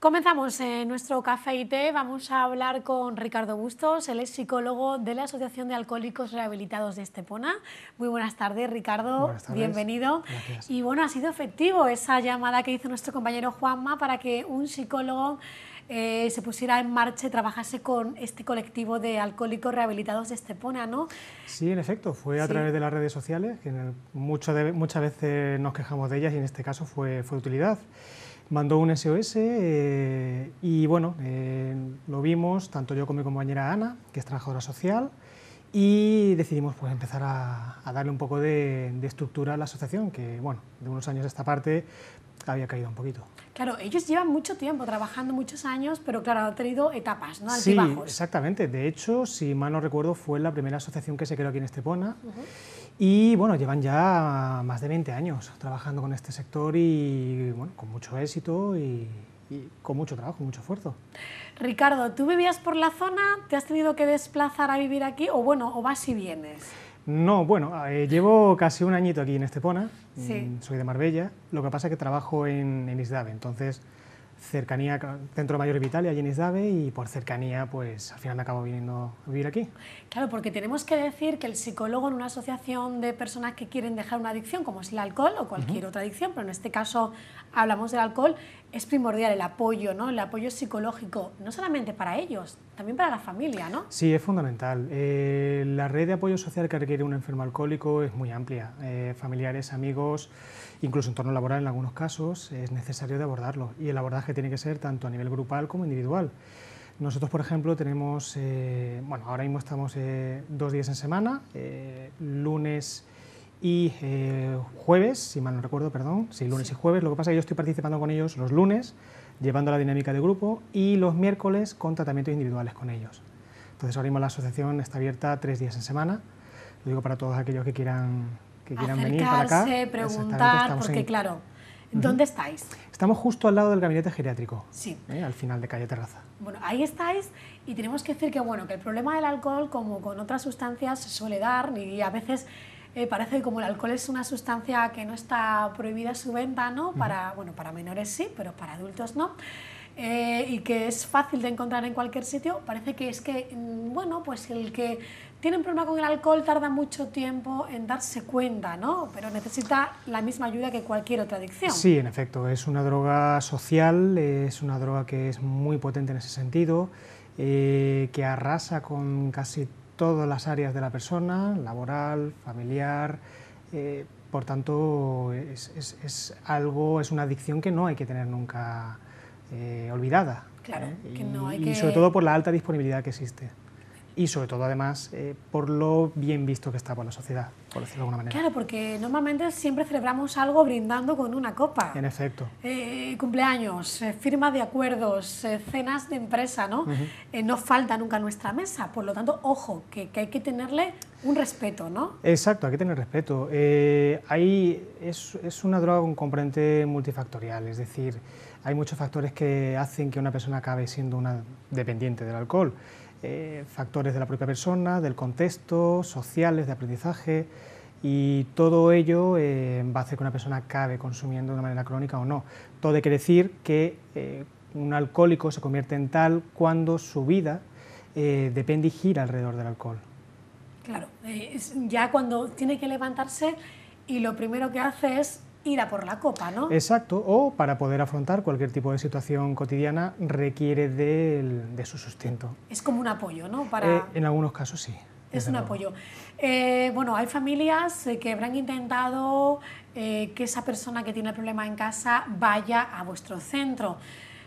Comenzamos en nuestro café y té. Vamos a hablar con Ricardo Bustos, él es psicólogo de la Asociación de Alcohólicos Rehabilitados de Estepona. Muy buenas tardes, Ricardo. Bienvenido. Y bueno, ha sido efectivo esa llamada que hizo nuestro compañero Juanma para que un psicólogo eh, se pusiera en marcha y trabajase con este colectivo de alcohólicos rehabilitados de Estepona, ¿no? Sí, en efecto, fue a través de las redes sociales, que mucho muchas veces nos quejamos de ellas y en este caso fue, fue utilidad. Mandó un SOS eh, y bueno, eh, lo vimos tanto yo como mi compañera Ana, que es trabajadora social, y decidimos pues, empezar a, darle un poco de, estructura a la asociación, que bueno, de unos años a esta parte había caído un poquito. Claro, ellos llevan mucho tiempo trabajando, muchos años, pero claro, han tenido etapas, ¿no? Sí, exactamente. De hecho, si mal no recuerdo, fue la primera asociación que se creó aquí en Estepona. Y bueno, llevan ya más de 20 años trabajando con este sector y bueno, con mucho éxito y, y con mucho trabajo, mucho esfuerzo. Ricardo, ¿tú vivías por la zona? ¿Te has tenido que desplazar a vivir aquí? O bueno, o vas y vienes. No, bueno, eh, llevo casi un añito aquí en Estepona, soy de Marbella, lo que pasa es que trabajo en, Enisdave, Isdave, entonces cercanía, Centro Mayor Vitalia y en Isdave, y por cercanía, pues al final acabo viniendo a vivir aquí. Claro, porque tenemos que decir que el psicólogo en una asociación de personas que quieren dejar una adicción, como es el alcohol o cualquier otra adicción, pero en este caso hablamos del alcohol, es primordial el apoyo, ¿no? El apoyo psicológico, no solamente para ellos, también para la familia, ¿no? Sí, es fundamental. Eh, la red de apoyo social que requiere un enfermo alcohólico es muy amplia. Eh, familiares, amigos, incluso en torno laboral en algunos casos, es necesario abordarlo. Y el abordaje tiene que ser tanto a nivel grupal como individual. Nosotros, por ejemplo, tenemos, eh, bueno, ahora mismo estamos dos días en semana, lunes y eh, jueves, si mal no recuerdo, perdón, sí, lunes y jueves. Lo que pasa es que yo estoy participando con ellos los lunes, llevando la dinámica de grupo, y los miércoles con tratamientos individuales con ellos. Entonces ahora mismo la asociación está abierta tres días en semana. Lo digo para todos aquellos que quieran, que quieran venir para acá. preguntar, porque claro, ¿dónde estáis? Estamos justo al lado del gabinete geriátrico, sí. ¿eh? al final de calle Terraza. Bueno, ahí estáis y tenemos que decir que, bueno, que el problema del alcohol, como con otras sustancias, se suele dar y a veces eh, parece que como el alcohol es una sustancia que no está prohibida su venta, ¿no? Para, bueno, para menores sí, pero para adultos no. Eh, y que es fácil de encontrar en cualquier sitio, parece que es que, mm, bueno, pues el que tiene un problema con el alcohol tarda mucho tiempo en darse cuenta, ¿no? Pero necesita la misma ayuda que cualquier otra adicción. Sí, en efecto, es una droga social, es una droga que es muy potente en ese sentido, eh, que arrasa con casi todas las áreas de la persona, laboral, familiar. Eh, por tanto, es, algo, es una adicción que no hay que tener nunca eh, olvidada. Claro, ¿eh? que no y sobre todo por la alta disponibilidad que existe y sobre todo además eh, por lo bien visto que está por la sociedad, por decirlo de alguna manera. Claro, porque normalmente siempre celebramos algo brindando con una copa. En efecto. Eh, cumpleaños, eh, firma de acuerdos, cenas de empresa, ¿no? no falta nunca nuestra mesa, por lo tanto, ojo, que, hay que tenerle un respeto, ¿no? Exacto, hay que tener respeto. Ahí es, es una droga con componente multifactorial, es decir... Hay muchos factores que hacen que una persona acabe siendo una dependiente del alcohol. Eh, factores de la propia persona, del contexto, sociales, de aprendizaje, y todo ello eh, va a hacer que una persona acabe consumiendo de una manera crónica o no. Todo hay decir que eh, un alcohólico se convierte en tal cuando su vida depende y gira alrededor del alcohol. Claro, ya cuando tiene que levantarse y lo primero que hace es ir a por la copa, ¿no? Exacto, o para poder afrontar cualquier tipo de situación cotidiana requiere de, su sustento. Es como un apoyo, ¿no? Para... Eh, en algunos casos sí. Es un apoyo. Eh, bueno, hay familias eh, que habrán intentado que esa persona que tiene el problema en casa vaya a vuestro centro.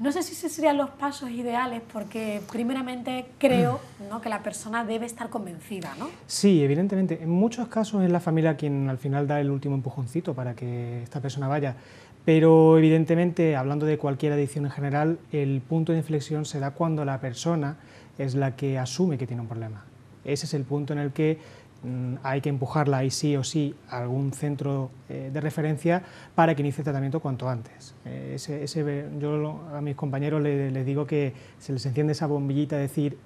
No sé si esos serían los pasos ideales porque primeramente creo mm. que la persona debe estar convencida, ¿no? Sí, evidentemente. En muchos casos es la familia quien al final da el último empujoncito para que esta persona vaya. Pero evidentemente, hablando de cualquier adicción en general, el punto de inflexión se da cuando la persona es la que asume que tiene un problema. Ese es el punto en el que Mm, hay que empujarla ahí sí o sí a algún centro eh, de referencia para que inicie el tratamiento cuanto antes. Eh, ese, yo a mis compañeros les, les, digo que se les enciende esa bombillita de decir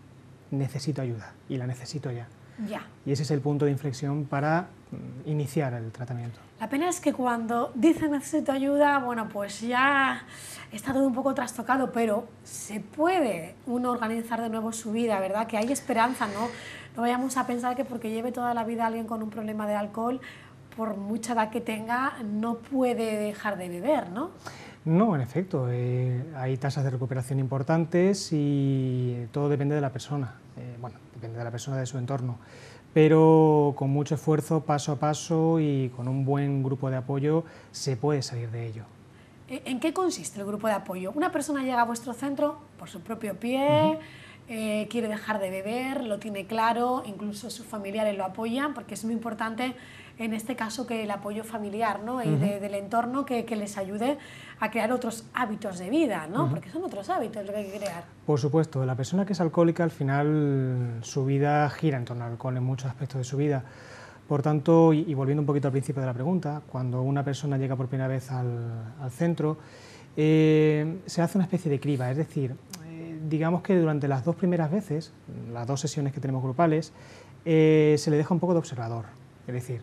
necesito ayuda y la necesito ya. Y ese es el punto de inflexión para mm, iniciar el tratamiento. La pena es que cuando dicen necesito ayuda, bueno, pues ya está todo un poco trastocado, pero se puede uno organizar de nuevo su vida, ¿verdad? Que hay esperanza, ¿no? No vayamos a pensar que porque lleve toda la vida alguien con un problema de alcohol, por mucha edad que tenga, no puede dejar de beber, ¿no? No, en efecto, eh, hay tasas de recuperación importantes y todo depende de la persona bueno, depende de la persona, de su entorno. Pero con mucho esfuerzo, paso a paso y con un buen grupo de apoyo, se puede salir de ello. ¿E, ¿En qué consiste el grupo de apoyo? Una persona llega a vuestro centro por su propio pie, eh, quiere dejar de beber, lo tiene claro, incluso sus familiares lo apoyan, porque es muy importante en este caso, que el apoyo familiar ¿no? y del entorno que, les ayude a crear otros hábitos de vida, ¿no? porque son otros hábitos los que hay que crear. Por supuesto, la persona que es alcohólica al final su vida gira en torno al alcohol en muchos aspectos de su vida. Por tanto, y, volviendo un poquito al principio de la pregunta, cuando una persona llega por primera vez al, centro, eh, se hace una especie de criba, es decir, eh, digamos que durante las dos primeras veces, las dos sesiones que tenemos grupales, eh, se le deja un poco de observador, es decir,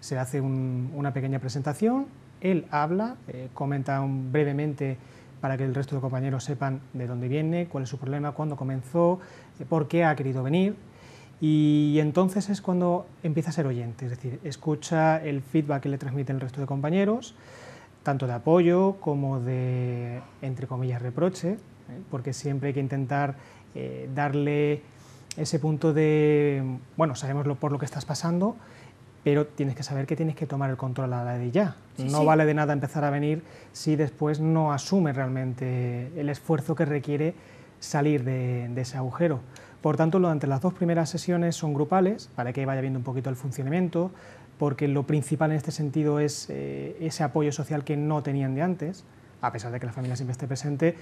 se hace una pequeña presentación, él habla, eh, comenta brevemente para que el resto de compañeros sepan de dónde viene, cuál es su problema, cuándo comenzó, eh, por qué ha querido venir. Y entonces es cuando empieza a ser oyente, es decir, escucha el feedback que le transmiten el resto de compañeros, tanto de apoyo como de, entre comillas, reproche, ¿eh? porque siempre hay que intentar darle ese punto de, bueno, sabemos por lo que estás pasando, pero tienes que saber que tienes que tomar el control a la de ya. no vale de nada empezar a venir si después no asume realmente el esfuerzo que requiere salir de, ese agujero. Por tanto, durante las dos primeras sesiones son grupales, para que vaya viendo un poquito el funcionamiento, porque lo principal en este sentido es eh, ese apoyo social que no tenían de antes, a pesar de que la familia siempre esté presente,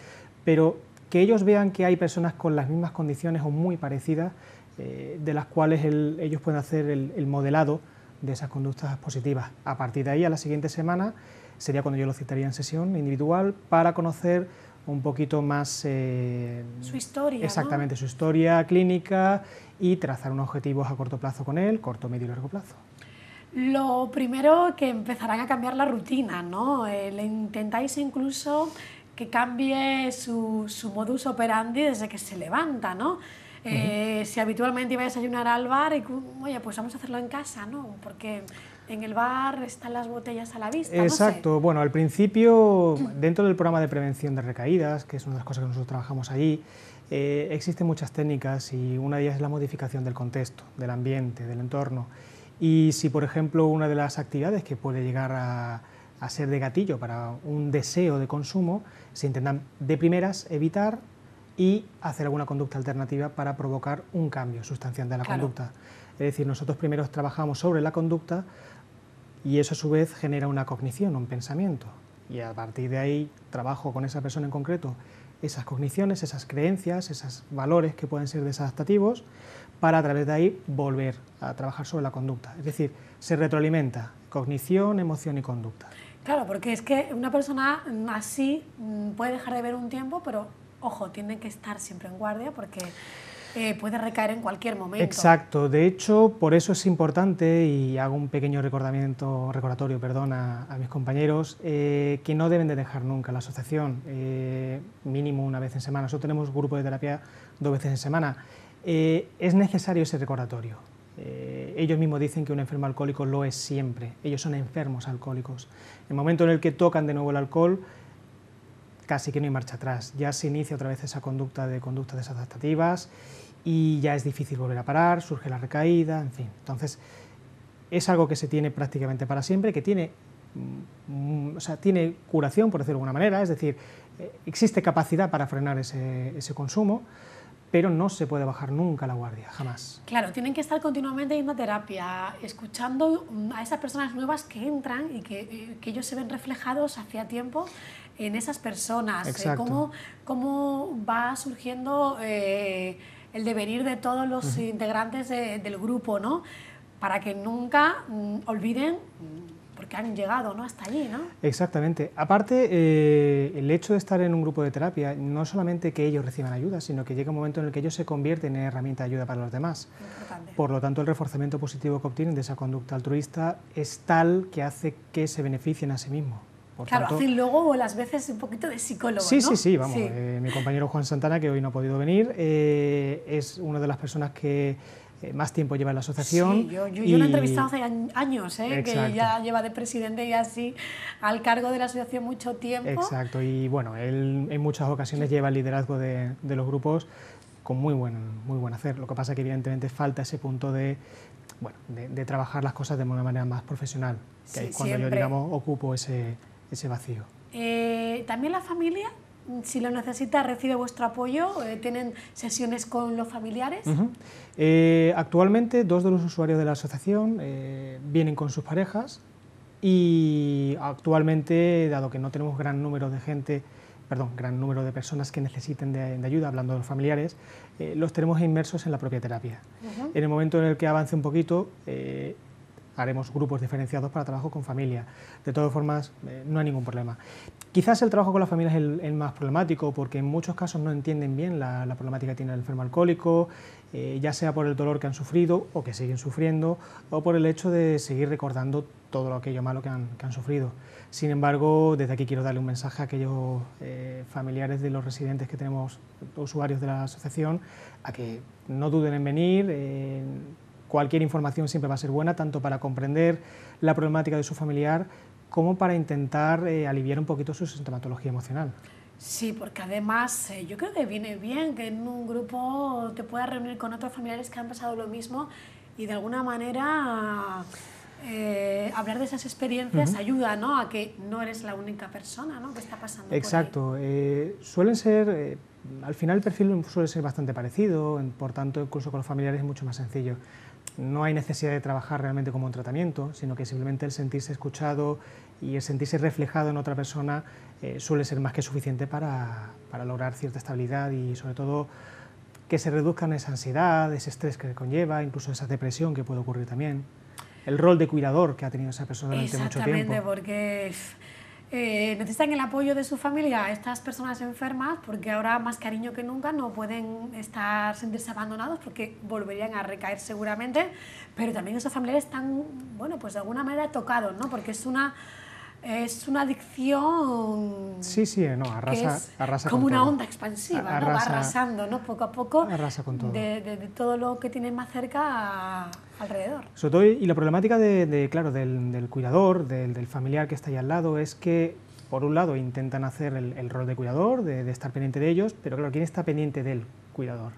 pero que ellos vean que hay personas con las mismas condiciones o muy parecidas, eh, de las cuales ellos pueden hacer el modelado de esas conductas positivas. A partir de ahí, a la siguiente semana, sería cuando yo lo citaría en sesión individual para conocer un poquito más... Eh, su historia. Exactamente, su historia clínica y trazar unos objetivos a corto plazo con él, corto, medio y largo plazo. Lo primero que empezarán a cambiar la rutina, ¿no? Eh, le intentáis incluso que cambie su, su modus operandi desde que se levanta, ¿no? Eh, si habitualmente iba a desayunar al bar, y, oye, pues vamos a hacerlo en casa, ¿no? Porque en el bar están las botellas a la vista. Exacto. Bueno, al principio, dentro del programa de prevención de recaídas, que es una de las cosas que nosotros trabajamos allí, eh, existen muchas técnicas y una de ellas es la modificación del contexto, del ambiente, del entorno. Y si, por ejemplo, una de las actividades que puede llegar a, a ser de gatillo para un deseo de consumo, se intentan de primeras evitar y hacer alguna conducta alternativa para provocar un cambio sustancial de la conducta. Es decir, nosotros primero trabajamos sobre la conducta y eso a su vez genera una cognición, un pensamiento. Y a partir de ahí trabajo con esa persona en concreto esas cogniciones, esas creencias, esos valores que pueden ser desadaptativos, para a través de ahí volver a trabajar sobre la conducta. Es decir, se retroalimenta cognición, emoción y conducta. Claro, porque es que una persona así mm, puede dejar de ver un tiempo, pero ojo, tienen que estar siempre en guardia porque eh, puede recaer en cualquier momento. Exacto, de hecho, por eso es importante, y hago un pequeño recordamiento, recordatorio perdón, a, mis compañeros, eh, que no deben de dejar nunca la asociación, eh, mínimo una vez en semana. Nosotros tenemos grupo de terapia dos veces en semana. es necesario ese recordatorio. ellos mismos dicen que un enfermo alcohólico lo es siempre. Ellos son enfermos alcohólicos. El momento en el que tocan de nuevo el alcohol, casi que no hay marcha atrás. Ya se inicia otra vez esa conducta de conductas desadaptativas y ya es difícil volver a parar, surge la recaída, en fin. Entonces, es algo que se tiene prácticamente para siempre, que tiene, mm, o sea, tiene curación, por decirlo de alguna manera, es decir, eh, existe capacidad para frenar ese, consumo, pero no se puede bajar nunca la guardia, jamás. Claro, tienen que estar continuamente en una terapia, escuchando mm, a esas personas nuevas que entran y que, eh, que ellos se ven reflejados hacia tiempo en esas personas, eh, cómo, va surgiendo eh, el devenir de todos los integrantes del grupo, ¿no? Para que nunca mm, olviden mm, olviden qué han llegado ¿no? hasta allí, ¿no? Exactamente. Aparte, eh, el hecho de estar en un grupo de terapia, no solamente que ellos reciban ayuda, sino que llega un momento en el que ellos se convierten en herramienta de ayuda para los demás. Por lo tanto, el reforzamiento positivo que obtienen de esa conducta altruista es tal que hace que se beneficien a sí mismos claro, y luego las veces un poquito de psicólogo. Sí, ¿no? sí, sí, vamos. Eh, mi compañero Juan Santana, que hoy no ha podido venir, eh, es una de las personas que eh, más tiempo lleva en la asociación. Sí, yo, yo, lo he entrevistado hace años, que ya lleva de presidente y así al cargo de la asociación mucho tiempo. Exacto, y bueno, él en muchas ocasiones lleva el liderazgo de, los grupos con muy buen, muy buen hacer. Lo que pasa es que evidentemente falta ese punto de, bueno, de, trabajar las cosas de una manera más profesional, que cuando yo, digamos, ocupo ese, ese vacío? Eh, también la familia, mm, si lo necesita, recibe vuestro apoyo, eh, tienen sesiones con los familiares. Eh, actualmente, dos de los usuarios de la asociación vienen con sus parejas y actualmente, dado que no tenemos gran número de gente, perdón, gran número de personas que necesiten de, ayuda, hablando de los familiares, los tenemos inmersos en la propia terapia. En el momento en el que avance un poquito, haremos grupos diferenciados para trabajo con familia... De todas formas, eh, no hay ningún problema. Quizás el trabajo con las familias es el, más problemático porque en muchos casos no entienden bien la, problemática que tiene el enfermo alcohólico, eh, ya sea por el dolor que han sufrido o que siguen sufriendo, o por el hecho de seguir recordando todo aquello malo que han, sufrido. Sin embargo, desde aquí quiero darle un mensaje a aquellos eh, familiares de los residentes que tenemos, usuarios de la asociación, a que no duden en venir cualquier información siempre va a ser buena, tanto para comprender la problemática de su familiar como para intentar eh, aliviar un poquito su sintomatología emocional. Sí, porque además eh, yo creo que viene bien que en un grupo te puedas reunir con otros familiares que han pasado lo mismo y de alguna manera eh, hablar de esas experiencias ayuda a que no eres la única persona que está pasando. Exacto. suelen ser, al final el perfil suele ser bastante parecido, por tanto el curso con los familiares es mucho más sencillo no hay necesidad de trabajar realmente como un tratamiento, sino que simplemente el sentirse escuchado y el sentirse reflejado en otra persona eh, suele ser más que suficiente para, para, lograr cierta estabilidad y sobre todo que se reduzcan esa ansiedad, ese estrés que conlleva, incluso esa depresión que puede ocurrir también. El rol de cuidador que ha tenido esa persona durante mucho tiempo. Exactamente, porque eh, necesitan el apoyo de su familia ...a estas personas enfermas porque ahora más cariño que nunca no pueden estar sentirse abandonados porque volverían a recaer seguramente, pero también esos familiares están, bueno, pues de alguna manera tocados, ¿no? Porque es una es una adicción. Sí, sí, eh, no, arrasa, es Como una onda expansiva, va arrasando ¿no? poco a poco arrasa con todo. De, todo lo que tienen más cerca alrededor. y la problemática de, claro, del, cuidador, del, familiar que está ahí al lado, es que, por un lado, intentan hacer el, rol de cuidador, de, estar pendiente de ellos, pero claro, ¿quién está pendiente del cuidador?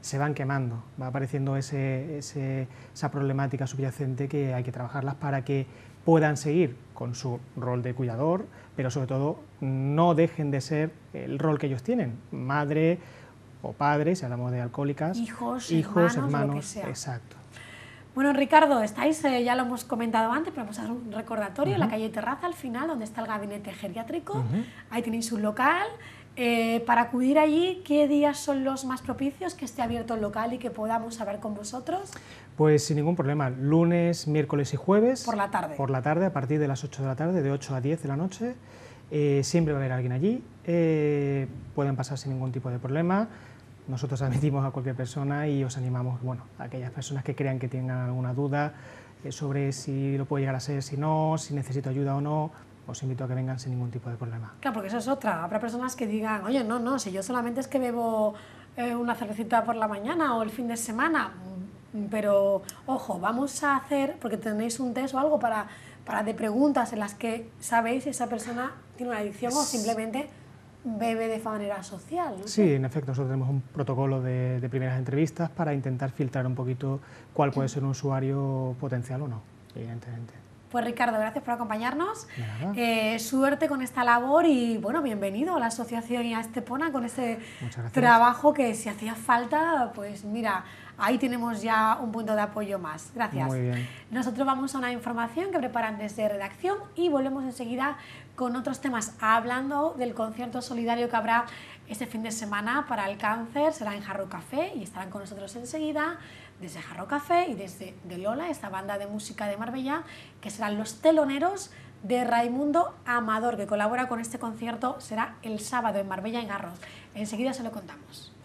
Se van quemando, va apareciendo ese, esa problemática subyacente que hay que trabajarlas para que puedan seguir con su rol de cuidador, pero sobre todo no dejen de ser el rol que ellos tienen, madre o padre, si hablamos de alcohólicas, hijos, hermanos, exacto. Bueno, Ricardo, estáis, eh, ya lo hemos comentado antes, pero vamos a hacer un recordatorio, en la calle Terraza, al final, donde está el gabinete geriátrico, ahí tenéis un local, eh, para acudir allí, ¿qué días son los más propicios que esté abierto el local y que podamos hablar con vosotros? Pues sin ningún problema, lunes, miércoles y jueves. Por la tarde. Por la tarde, a partir de las 8 de la tarde, de 8 a 10 de la noche. Eh, siempre va a haber alguien allí, eh, pueden pasar sin ningún tipo de problema. Nosotros admitimos a cualquier persona y os animamos bueno, a aquellas personas que crean que tengan alguna duda sobre si lo puede llegar a ser, si no, si necesito ayuda o no, os invito a que vengan sin ningún tipo de problema. Claro, porque eso es otra. Habrá personas que digan, oye, no, no, si yo solamente es que bebo eh, una cervecita por la mañana o el fin de semana, mm, mm, pero ojo, vamos a hacer, porque tenéis un test o algo para, para de preguntas en las que sabéis si esa persona tiene una adicción o simplemente bebe de manera social. Sí, en efecto, nosotros tenemos un protocolo de, primeras entrevistas para intentar filtrar un poquito cuál puede mm. ser un usuario potencial o no, evidentemente. Pues Ricardo, gracias por acompañarnos. Eh, suerte con esta labor y bueno, bienvenido a la asociación y a Estepona con este trabajo que si hacía falta, pues mira, ahí tenemos ya un punto de apoyo más. Gracias. Muy bien. Nosotros vamos a una información que preparan desde redacción y volvemos enseguida con otros temas, hablando del concierto solidario que habrá este fin de semana para el cáncer, será en Jarro Café y estarán con nosotros enseguida desde Jarro Café y desde de Lola, esta banda de música de Marbella, que serán los teloneros de Raimundo Amador, que colabora con este concierto, será el sábado en Marbella en Arroz. Enseguida se lo contamos.